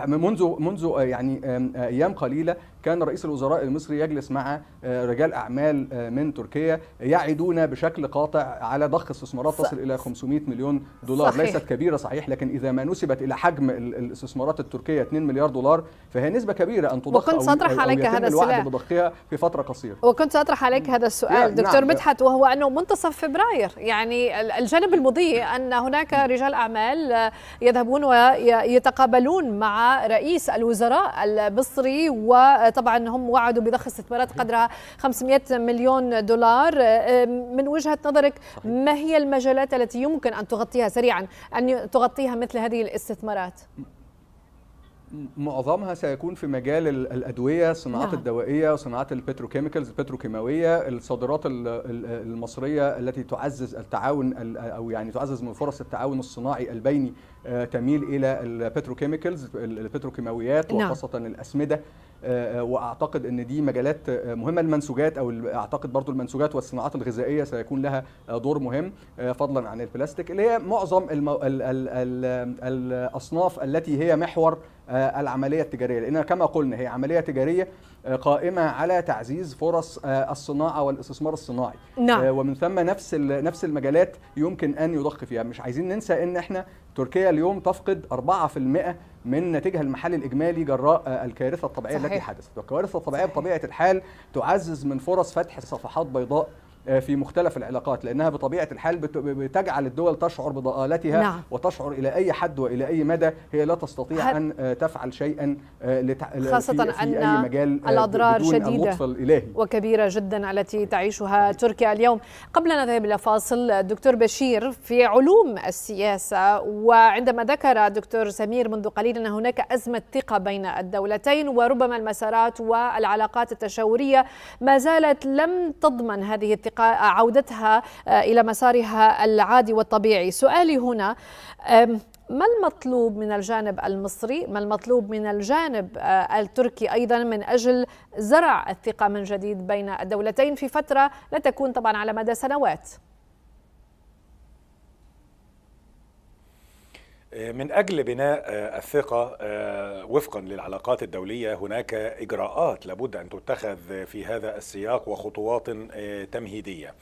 منذ منذ يعني ايام قليله كان رئيس الوزراء المصري يجلس مع رجال اعمال من تركيا يعدون بشكل قاطع على ضخ استثمارات تصل الى 500 مليون دولار صحيح. ليست كبيره صحيح لكن اذا ما نسبت الى حجم الاستثمارات التركيه 2 مليار دولار فهي نسبه كبيره ان تضخ وكنت ساطرح عليك هذا قصيره وكنت ساطرح أطرح عليك هذا السؤال دكتور نعم. مدحت وهو أنه منتصف فبراير يعني الجانب المضيء أن هناك رجال أعمال يذهبون ويتقابلون مع رئيس الوزراء المصري وطبعا هم وعدوا بضخ استثمارات قدرها 500 مليون دولار من وجهة نظرك ما هي المجالات التي يمكن أن تغطيها سريعا أن تغطيها مثل هذه الاستثمارات؟ معظمها سيكون في مجال الادويه الصناعات نعم. الدوائيه وصناعات البتروكيميكالز البتروكيماويه الصادرات المصريه التي تعزز التعاون او يعني تعزز من فرص التعاون الصناعي البيني آه، تميل الى البتروكيميكالز البتروكيماويات نعم. وخاصه الاسمده آه، آه، واعتقد ان دي مجالات مهمه المنسوجات او اعتقد برضو المنسوجات والصناعات الغذائيه سيكون لها دور مهم فضلا عن البلاستيك اللي هي معظم المو... ال... ال... ال... الاصناف التي هي محور آه، العمليه التجاريه لان كما قلنا هي عمليه تجاريه آه، قائمه على تعزيز فرص آه، الصناعه والاستثمار الصناعي نعم. ومن ثم نفس نفس المجالات يمكن ان يضخ فيها مش عايزين ننسى ان احنا تركيا اليوم تفقد 4% من ناتجها المحلي الاجمالي جراء الكارثه الطبيعيه صحيح. التي حدثت والكوارث الطبيعيه صحيح. بطبيعه الحال تعزز من فرص فتح صفحات بيضاء آه، في مختلف العلاقات لانها بطبيعه الحال بتجعل الدول تشعر بضالتها نعم. وتشعر الى اي حد والى اي مدى هي لا تستطيع هل... ان آه، تفعل شيئا آه، لت... خاصه في... في ان اي مجال الاضرار بدون شديده الإلهي. وكبيره جدا التي تعيشها تركيا اليوم قبل ان نذهب الى فاصل دكتور بشير في علوم السياسه وعندما ذكر دكتور سمير منذ قليل ان هناك ازمه ثقه بين الدولتين وربما المسارات والعلاقات التشاوريه ما زالت لم تضمن هذه الثقه عودتها آه، إلى مسارها العادي والطبيعي سؤالي هنا ما المطلوب من الجانب المصري ما المطلوب من الجانب آه، التركي أيضا من أجل زرع الثقة من جديد بين الدولتين في فترة لا تكون طبعا على مدى سنوات من أجل بناء آه، الثقة آه، وفقا للعلاقات الدولية هناك إجراءات لابد أن تتخذ في هذا السياق وخطوات آه، تمهيدية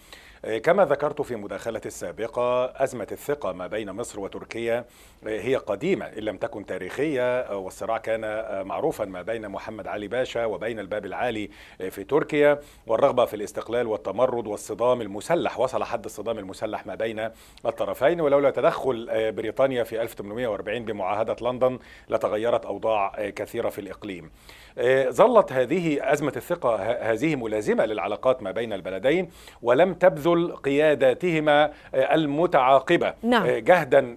كما ذكرت في مداخلتي السابقة أزمة الثقة ما بين مصر وتركيا هي قديمة إن لم تكن تاريخية والصراع كان معروفا ما بين محمد علي باشا وبين الباب العالي في تركيا والرغبة في الاستقلال والتمرد والصدام المسلح وصل حد الصدام المسلح ما بين الطرفين ولولا تدخل بريطانيا في 1840 بمعاهدة لندن لتغيرت أوضاع كثيرة في الإقليم ظلت هذه أزمة الثقة هذه ملازمة للعلاقات ما بين البلدين ولم تبذل قياداتهما المتعاقبة نعم. جهدا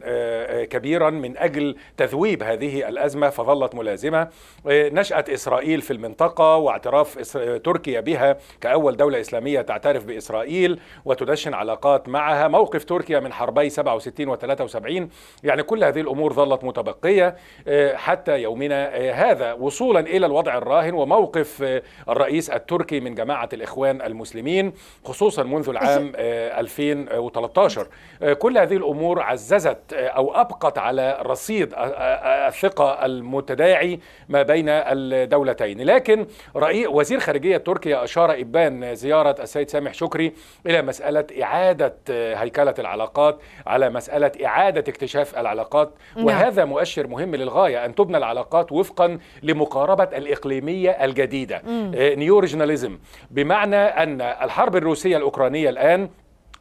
كبيرا كثيرا من أجل تذويب هذه الأزمة فظلت ملازمة إيه، نشأة إسرائيل في المنطقة واعتراف تركيا بها كأول دولة إسلامية تعترف بإسرائيل وتدشن علاقات معها موقف تركيا من حربي 67 و 73 يعني كل هذه الأمور ظلت متبقية إيه، حتى يومنا إيه، هذا وصولا إلى الوضع الراهن وموقف الرئيس التركي من جماعة الإخوان المسلمين خصوصا منذ العام 2013 كل هذه الأمور عززت أو أبقت على رصيد الثقة المتداعي ما بين الدولتين لكن رئيس وزير خارجية تركيا أشار إبان زيارة السيد سامح شكري إلى مسألة إعادة هيكلة العلاقات على مسألة إعادة اكتشاف العلاقات نعم. وهذا مؤشر مهم للغاية أن تبنى العلاقات وفقا لمقاربة الإقليمية الجديدة آه، نيو بمعنى أن الحرب الروسية الأوكرانية الآن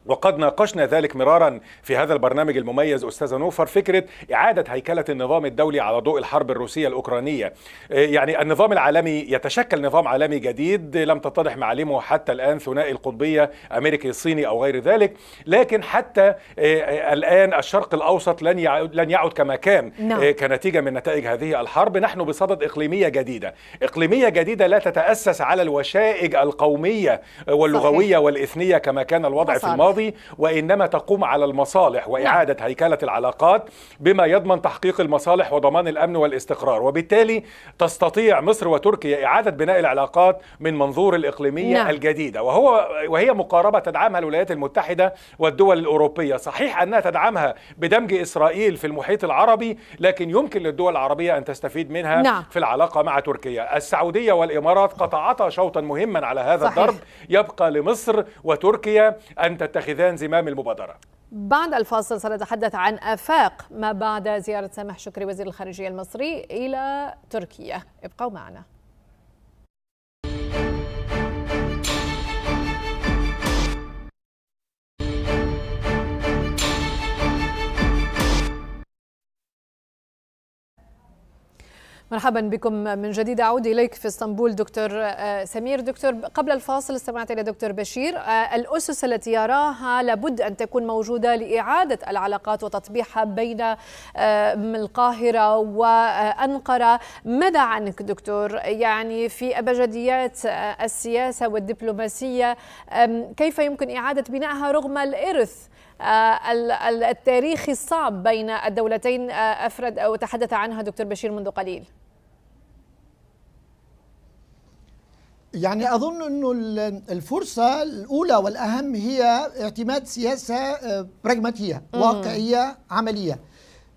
وقد ناقشنا ذلك مرارا في هذا البرنامج المميز أستاذة نوفر فكرة إعادة هيكلة النظام الدولي على ضوء الحرب الروسية الأوكرانية آه، يعني النظام العالمي يتشكل نظام عالمي جديد لم تتضح معالمه حتى الآن ثنائي القطبية أمريكي صيني أو غير ذلك لكن حتى آه، آه، الآن الشرق الأوسط لن يعود, لن يعد كما كان نعم. كنتيجة من نتائج هذه الحرب نحن بصدد إقليمية جديدة إقليمية جديدة لا تتأسس على الوشائج القومية واللغوية والإثنية كما كان الوضع في الماضي القاضي وإنما تقوم على المصالح وإعادة نعم. هيكلة العلاقات بما يضمن تحقيق المصالح وضمان الأمن والاستقرار وبالتالي تستطيع مصر وتركيا إعادة بناء العلاقات من منظور الإقليمية نعم. الجديدة وهو وهي مقاربة تدعمها الولايات المتحدة والدول الأوروبية صحيح أنها تدعمها بدمج إسرائيل في المحيط العربي لكن يمكن للدول العربية أن تستفيد منها نعم. في العلاقة مع تركيا السعودية والإمارات قطعتا شوطا مهما على هذا صحيح. الضرب يبقى لمصر وتركيا أن تتخذ يتخذان زمام المبادرة بعد الفاصل سنتحدث عن آفاق ما بعد زيارة سامح شكري وزير الخارجية المصري إلى تركيا ابقوا معنا مرحبا بكم من جديد أعود إليك في اسطنبول دكتور آه، سمير دكتور قبل الفاصل استمعت إلى دكتور بشير آه، الأسس التي يراها لابد أن تكون موجودة لإعادة العلاقات وتطبيعها بين آه، القاهرة وأنقرة ماذا عنك دكتور يعني في أبجديات السياسة والدبلوماسية كيف يمكن إعادة بنائها رغم الإرث التاريخي الصعب بين الدولتين أفرد أو تحدث عنها دكتور بشير منذ قليل يعني أظن أنه الفرصة الأولى والأهم هي اعتماد سياسة آه، براغماتية واقعية عملية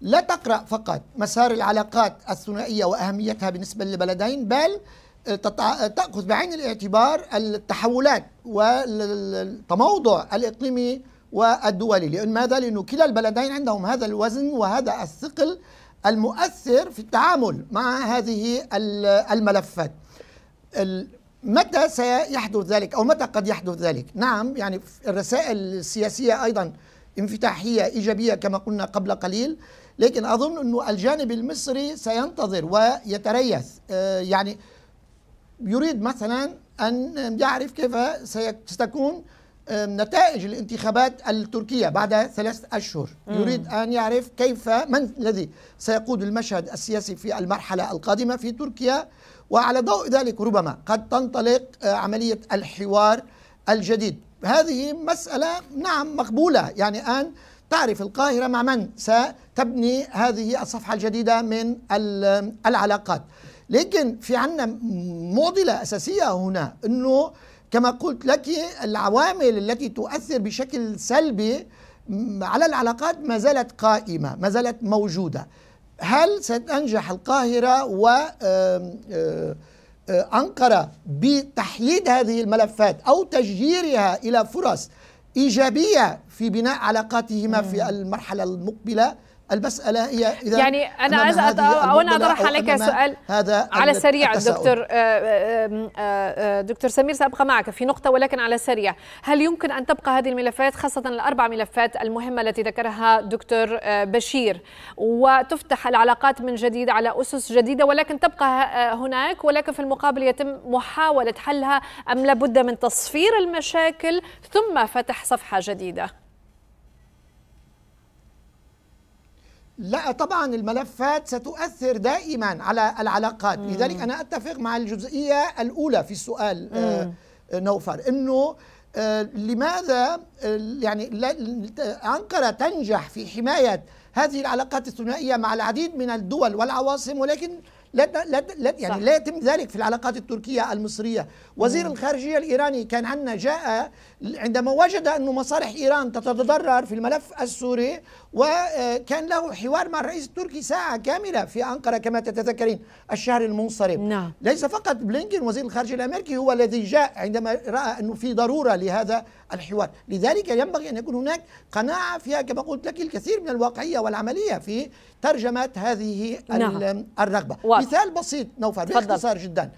لا تقرأ فقط مسار العلاقات الثنائية وأهميتها بالنسبة للبلدين بل آه، آه، تأخذ بعين الاعتبار التحولات والتموضع الإقليمي والدولي لأن ماذا؟ لأنه كلا البلدين عندهم هذا الوزن وهذا الثقل المؤثر في التعامل مع هذه الملفات متى سيحدث ذلك أو متى قد يحدث ذلك نعم يعني الرسائل السياسية أيضا انفتاحية إيجابية كما قلنا قبل قليل لكن أظن انه الجانب المصري سينتظر ويتريث آه، يعني يريد مثلا أن يعرف كيف ستكون آه، نتائج الانتخابات التركية بعد ثلاث أشهر يريد أن يعرف كيف من الذي سيقود المشهد السياسي في المرحلة القادمة في تركيا وعلى ضوء ذلك ربما قد تنطلق آه، عملية الحوار الجديد هذه مسألة نعم مقبولة يعني أن تعرف القاهرة مع من ستبني هذه الصفحة الجديدة من آه، العلاقات لكن في عنا معضلة أساسية هنا أنه كما قلت لك العوامل التي تؤثر بشكل سلبي على العلاقات ما زالت قائمة ما زالت موجودة هل ستنجح القاهرة وأنقرة بتحييد هذه الملفات أو تشجيرها إلى فرص إيجابية في بناء علاقاتهما في المرحلة المقبلة المسألة هي إذا يعني أنا عايز أنا أطرح عليك سؤال هذا على السريع دكتور آه، آه، آه، دكتور سمير سأبقى معك في نقطة ولكن على السريع هل يمكن أن تبقى هذه الملفات خاصة الأربع ملفات المهمة التي ذكرها دكتور بشير وتفتح العلاقات من جديد على أسس جديدة ولكن تبقى هناك ولكن في المقابل يتم محاولة حلها أم لابد من تصفير المشاكل ثم فتح صفحة جديدة لا طبعا الملفات ستؤثر دائما على العلاقات مم. لذلك أنا أتفق مع الجزئية الأولى في السؤال آه،, آه نوفر أنه آه، لماذا آه، يعني أنقرة تنجح في حماية هذه العلاقات الثنائية مع العديد من الدول والعواصم ولكن لا لا لا يعني صح. لا يتم ذلك في العلاقات التركيه المصريه، وزير مم. الخارجيه الايراني كان عندنا جاء عندما وجد أن مصالح إيران تتضرر في الملف السوري وكان له حوار مع الرئيس التركي ساعة كاملة في أنقرة كما تتذكرين الشهر المنصرم نعم. ليس فقط بلينكين وزير الخارجية الأمريكي هو الذي جاء عندما رأى أنه في ضرورة لهذا الحوار لذلك ينبغي أن يكون هناك قناعة فيها كما قلت لك الكثير من الواقعية والعملية في ترجمة هذه نعم. الرغبة واضح. مثال بسيط نوفر باختصار جدا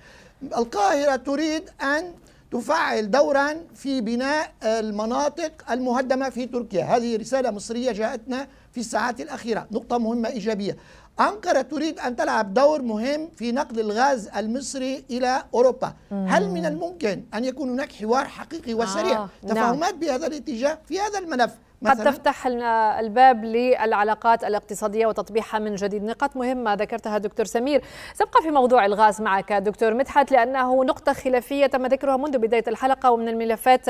القاهرة تريد أن تفعل دورا في بناء المناطق المهدمة في تركيا هذه رسالة مصرية جاءتنا في الساعات الأخيرة نقطة مهمة إيجابية أنقرة تريد أن تلعب دور مهم في نقل الغاز المصري إلى أوروبا مم. هل من الممكن أن يكون هناك حوار حقيقي وسريع آه. نعم. تفاهمات نعم. بهذا الاتجاه في هذا الملف قد تفتح لنا الباب للعلاقات الاقتصادية وتطبيعها من جديد نقاط مهمة ذكرتها دكتور سمير سأبقى في موضوع الغاز معك دكتور مدحت لأنه نقطة خلافية تم ذكرها منذ بداية الحلقة ومن الملفات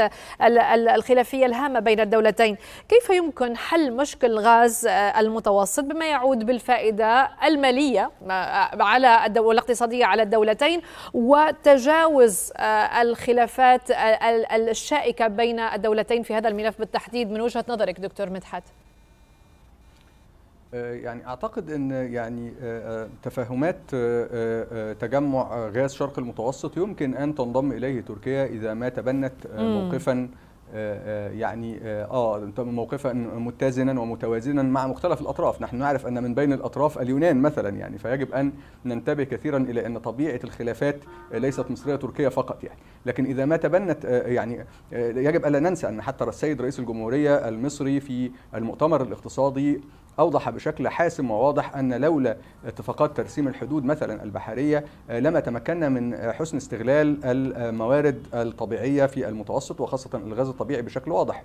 الخلافية الهامة بين الدولتين كيف يمكن حل مشكل الغاز المتوسط بما يعود بالفائدة المالية على الدولة الاقتصادية على الدولتين وتجاوز الخلافات الشائكة بين الدولتين في هذا الملف بالتحديد من وجهة نظر نظرك دكتور مدحت آه، يعني اعتقد ان يعني آه، آه، تفاهمات تجمع غاز شرق المتوسط يمكن ان تنضم اليه تركيا اذا ما تبنت موقفا آه، آه، يعني اه, آه، موقفا متزنا ومتوازنا مع مختلف الاطراف، نحن نعرف ان من بين الاطراف اليونان مثلا يعني فيجب ان ننتبه كثيرا الى ان طبيعه الخلافات ليست مصريه تركيه فقط يعني، لكن اذا ما تبنت يعني يجب الا ننسى ان حتى السيد رئيس الجمهوريه المصري في المؤتمر الاقتصادي أوضح بشكل حاسم وواضح أن لولا اتفاقات ترسيم الحدود مثلا البحرية آه، لما تمكنا من حسن استغلال الموارد الطبيعية في المتوسط وخاصة الغاز الطبيعي بشكل واضح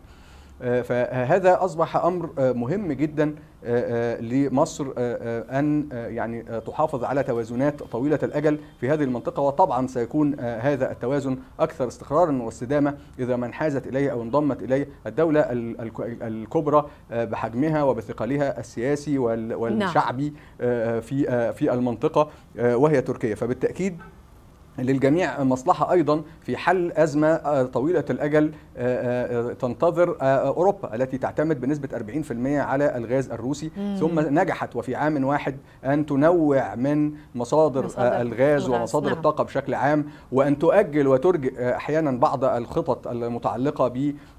آه، فهذا اصبح امر آه، مهم جدا آه، لمصر ان يعني تحافظ على توازنات طويله الاجل في هذه المنطقه وطبعا سيكون هذا التوازن اكثر استقرارا واستدامه اذا ما انحازت اليه او انضمت اليه الدوله الكبرى بحجمها وبثقلها السياسي نعم. والشعبي في في المنطقه وهي تركيا فبالتاكيد للجميع مصلحة أيضا في حل أزمة آه، طويلة الأجل آه، آه، تنتظر أوروبا التي تعتمد بنسبة 40% على الغاز الروسي مم. ثم نجحت وفي عام واحد أن تنوع من مصادر, مصادر الغاز ومصادر نعم. الطاقة بشكل عام وأن تؤجل وترجئ أحيانا بعض الخطط المتعلقة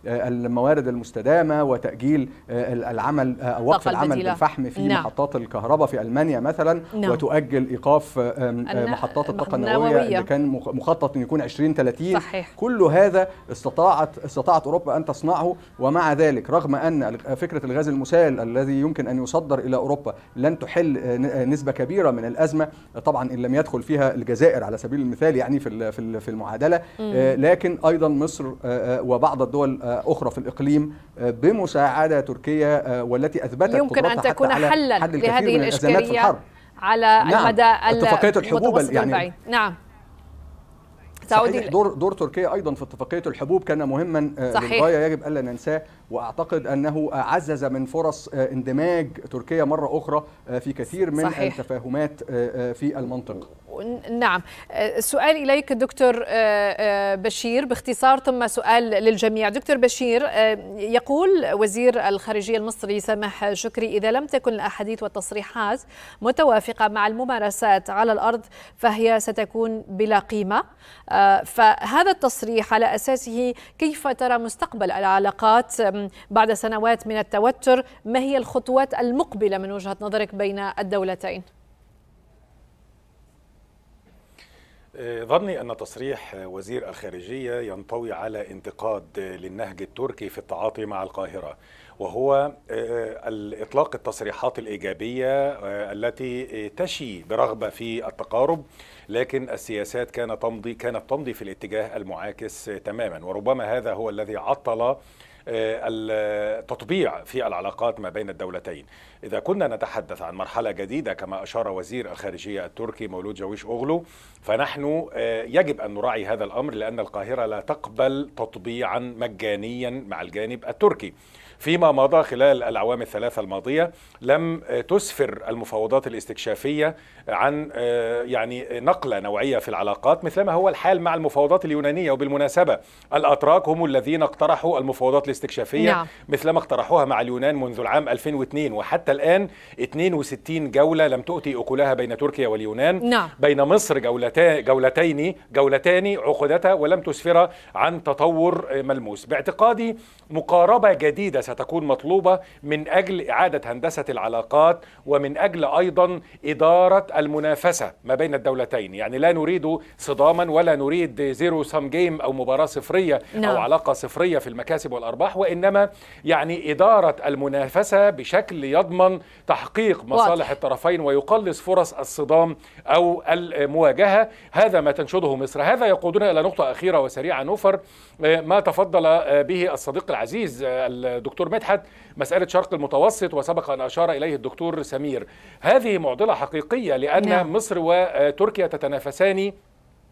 بالموارد المستدامة وتأجيل العمل وقف العمل بالفحم في نعم. محطات الكهرباء في ألمانيا مثلا نعم. وتؤجل إيقاف محطات الطاقة النووية كان مخطط ان يكون 20 30 صحيح. كل هذا استطاعت استطاعت اوروبا ان تصنعه ومع ذلك رغم ان فكره الغاز المسال الذي يمكن ان يصدر الى اوروبا لن تحل آه، آه، نسبه كبيره من الازمه طبعا ان لم يدخل فيها الجزائر على سبيل المثال يعني في في المعادله آه، لكن ايضا مصر وبعض الدول اخرى في الاقليم بمساعده تركيا والتي اثبتت يمكن ان تكون حلا لهذه الاشكاليه على نعم المدى اتفاقيه الحبوب يعني نعم سعودي دور دور تركيا ايضا في اتفاقيه الحبوب كان مهما آه، صحيح. للغايه يجب الا ننساه واعتقد انه عزز من فرص آه، اندماج تركيا مره اخرى آه، في كثير من صحيح. التفاهمات آه، في المنطقه نعم سؤال إليك دكتور بشير باختصار ثم سؤال للجميع دكتور بشير يقول وزير الخارجية المصري سامح شكري إذا لم تكن الأحاديث والتصريحات متوافقة مع الممارسات على الأرض فهي ستكون بلا قيمة فهذا التصريح على أساسه كيف ترى مستقبل العلاقات بعد سنوات من التوتر ما هي الخطوات المقبله من وجهه نظرك بين الدولتين أه، ظني أن تصريح وزير الخارجية ينطوي على انتقاد للنهج التركي في التعاطي مع القاهرة وهو أه، إطلاق التصريحات الإيجابية أه، التي تشي برغبة في التقارب لكن السياسات كانت تمضي كانت تمضي في الاتجاه المعاكس تماما وربما هذا هو الذي عطل آه، التطبيع في العلاقات ما بين الدولتين إذا كنا نتحدث عن مرحلة جديدة كما أشار وزير الخارجية التركي مولود جاويش أوغلو فنحن آه، يجب أن نراعي هذا الأمر لأن القاهرة لا تقبل تطبيعا مجانيا مع الجانب التركي فيما مضى خلال الأعوام الثلاثة الماضية لم تسفر المفاوضات الاستكشافية عن آه، يعني نقلة نوعية في العلاقات مثلما هو الحال مع المفاوضات اليونانية وبالمناسبة الأتراك هم الذين اقترحوا المفاوضات الاستكشافية نعم. مثلما اقترحوها مع اليونان منذ العام 2002 وحتى الآن 62 جولة لم تؤتي أكلها بين تركيا واليونان نعم. بين مصر جولتين جولتين جولتان عقدتا ولم تسفر عن تطور ملموس باعتقادي مقاربة جديدة ستكون مطلوبة من أجل إعادة هندسة العلاقات ومن أجل أيضا إدارة المنافسة ما بين الدولتين يعني لا نريد صداما ولا نريد زيرو سم جيم أو مباراة صفرية no. أو نعم. علاقة صفرية في المكاسب والأرباح وإنما يعني إدارة المنافسة بشكل يضمن تحقيق مصالح الطرفين ويقلص فرص الصدام أو المواجهة هذا ما تنشده مصر هذا يقودنا إلى نقطة أخيرة وسريعة نفر آه، ما تفضل آه، به الصديق العزيز آه، الدكتور دكتور مدحت مسألة شرق المتوسط وسبق أن أشار إليه الدكتور سمير هذه معضلة حقيقية لأن نعم. مصر وتركيا تتنافسان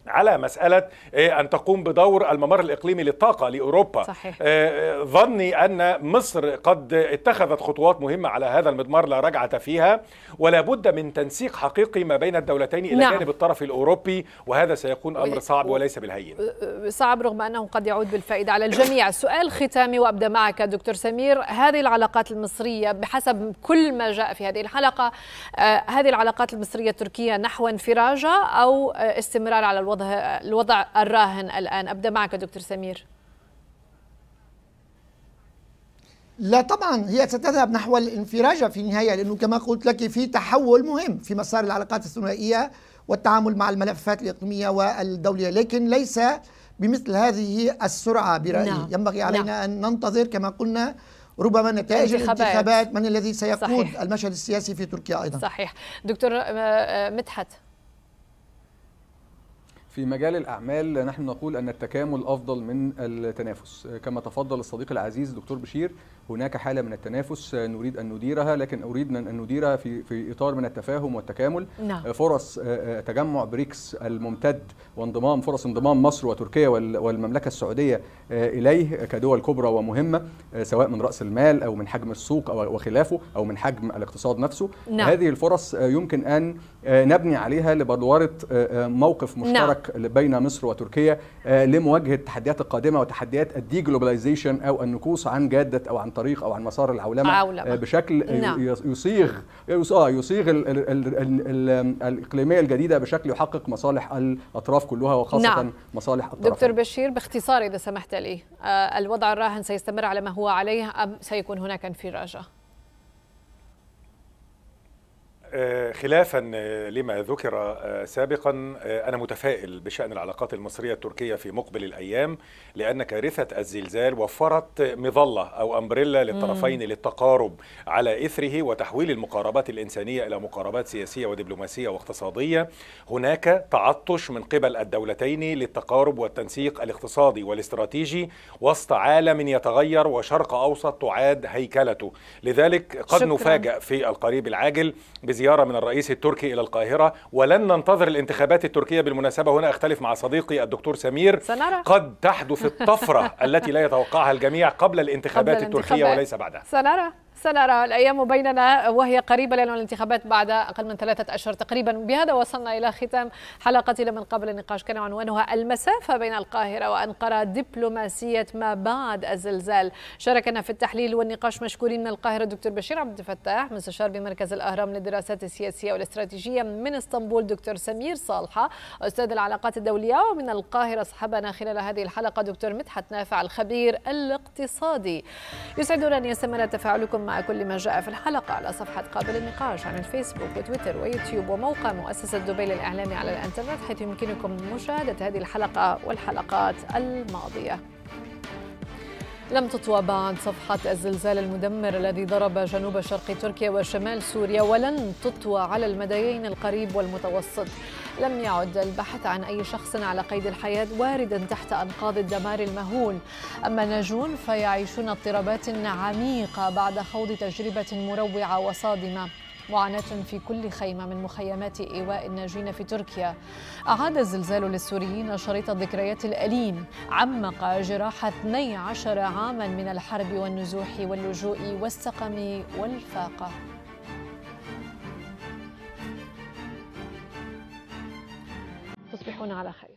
على مسألة إيه، أن تقوم بدور الممر الإقليمي للطاقة لأوروبا صحيح. إيه، ظني أن مصر قد اتخذت خطوات مهمة على هذا المضمار لا رجعة فيها ولا بد من تنسيق حقيقي ما بين الدولتين إلى نعم. جانب الطرف الأوروبي وهذا سيكون أمر صعب وليس بالهين صعب رغم أنه قد يعود بالفائدة على الجميع سؤال ختامي وأبدأ معك دكتور سمير هذه العلاقات المصرية بحسب كل ما جاء في هذه الحلقة آه، هذه العلاقات المصرية التركية نحو انفراجة أو آه، استمرار على الوضع الوضع الوضع الراهن الان ابدا معك دكتور سمير لا طبعا هي ستذهب نحو الانفراجة في النهاية لأنه كما قلت لك في تحول مهم في مسار العلاقات الثنائية والتعامل مع الملفات الإقليمية والدولية لكن ليس بمثل هذه السرعة برأيي نعم. ينبغي نعم. علينا نعم. أن ننتظر كما قلنا ربما نتائج الانتخابات من الذي سيقود صحيح. المشهد السياسي في تركيا أيضا صحيح دكتور آه، آه، مدحت في مجال الأعمال نحن نقول أن التكامل أفضل من التنافس كما تفضل الصديق العزيز دكتور بشير هناك حالة من التنافس نريد أن نديرها لكن أريد أن نديرها في, في إطار من التفاهم والتكامل نعم. فرص آه، آه، تجمع بريكس الممتد وانضمام فرص انضمام مصر وتركيا والمملكة السعودية آه، إليه كدول كبرى ومهمة سواء من رأس المال أو من حجم السوق أو وخلافه أو من حجم الاقتصاد نفسه نعم. هذه الفرص يمكن أن نبني عليها لبلورة موقف نعم. مشترك نعم. بين مصر وتركيا لمواجهة التحديات القادمة وتحديات الديجلوباليزيشن أو النكوص عن جادة أو عن طريق او عن مسار العولمه عولمة. بشكل نعم. يصيغ اه يصيغ الاقليميه الجديده بشكل يحقق مصالح الاطراف كلها وخاصه نعم. مصالح الطرفين دكتور بشير باختصار اذا سمحت لي آه، الوضع الراهن سيستمر على ما هو عليه ام سيكون هناك انفراجه آه، خلافا آه، لما ذكر آه، سابقا انا متفائل بشان العلاقات المصريه التركيه في مقبل الايام لان كارثه الزلزال وفرت مظله او امبريلا للطرفين مم. للتقارب على اثره وتحويل المقاربات الانسانيه الى مقاربات سياسيه ودبلوماسيه واقتصاديه هناك تعطش من قبل الدولتين للتقارب والتنسيق الاقتصادي والاستراتيجي وسط عالم يتغير وشرق اوسط تعاد هيكلته لذلك قد شكرا. نفاجأ في القريب العاجل بزيادة زيارة من الرئيس التركي إلى القاهرة ولن ننتظر الانتخابات التركية بالمناسبة هنا أختلف مع صديقي الدكتور سمير سنرى. قد تحدث الطفرة التي لا يتوقعها الجميع قبل الانتخابات, قبل الانتخابات التركية وليس بعدها سنرى سنرى الأيام بيننا وهي قريبة لأن الانتخابات بعد أقل من ثلاثة أشهر تقريبا بهذا وصلنا إلى ختام حلقتنا من قبل النقاش كان عنوانها المسافة بين القاهرة وأنقرة دبلوماسية ما بعد الزلزال شاركنا في التحليل والنقاش مشكورين من القاهرة دكتور بشير عبد الفتاح مستشار بمركز الأهرام للدراسات السياسية والاستراتيجية من اسطنبول دكتور سمير صالحة أستاذ العلاقات الدولية ومن القاهرة صحبنا خلال هذه الحلقة دكتور مدحت نافع الخبير الاقتصادي يسعدنا أن يستمر تفاعلكم مع مع كل ما جاء في الحلقة على صفحة قابل النقاش عن الفيسبوك وتويتر ويوتيوب وموقع مؤسسة دبي للإعلام على الإنترنت حيث يمكنكم مشاهدة هذه الحلقة والحلقات الماضية لم تطوى بعد صفحة الزلزال المدمر الذي ضرب جنوب شرق تركيا وشمال سوريا ولن تطوى على المديين القريب والمتوسط لم يعد البحث عن أي شخص على قيد الحياة واردا تحت أنقاض الدمار المهول أما الناجون فيعيشون اضطرابات عميقة بعد خوض تجربة مروعة وصادمة معاناة في كل خيمة من مخيمات إيواء الناجين في تركيا أعاد الزلزال للسوريين شريط الذكريات الأليم عمق جراح 12 عاما من الحرب والنزوح واللجوء والسقم والفاقة تصبحون على خير